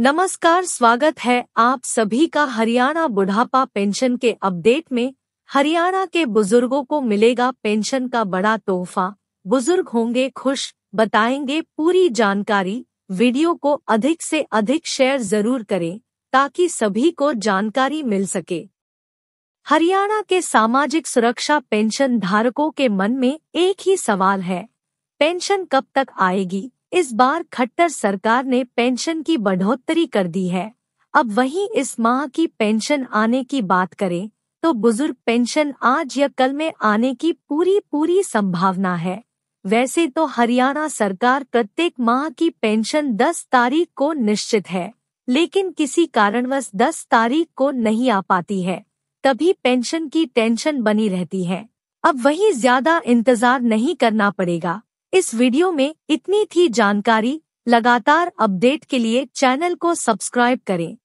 नमस्कार स्वागत है आप सभी का हरियाणा बुढ़ापा पेंशन के अपडेट में हरियाणा के बुजुर्गों को मिलेगा पेंशन का बड़ा तोहफा बुजुर्ग होंगे खुश बताएंगे पूरी जानकारी वीडियो को अधिक से अधिक शेयर जरूर करें ताकि सभी को जानकारी मिल सके हरियाणा के सामाजिक सुरक्षा पेंशन धारकों के मन में एक ही सवाल है पेंशन कब तक आएगी इस बार खट्टर सरकार ने पेंशन की बढ़ोतरी कर दी है अब वही इस माह की पेंशन आने की बात करें तो बुजुर्ग पेंशन आज या कल में आने की पूरी पूरी संभावना है वैसे तो हरियाणा सरकार प्रत्येक माह की पेंशन 10 तारीख को निश्चित है लेकिन किसी कारणवश 10 तारीख को नहीं आ पाती है तभी पेंशन की टेंशन बनी रहती है अब वही ज्यादा इंतजार नहीं करना पड़ेगा इस वीडियो में इतनी थी जानकारी लगातार अपडेट के लिए चैनल को सब्सक्राइब करें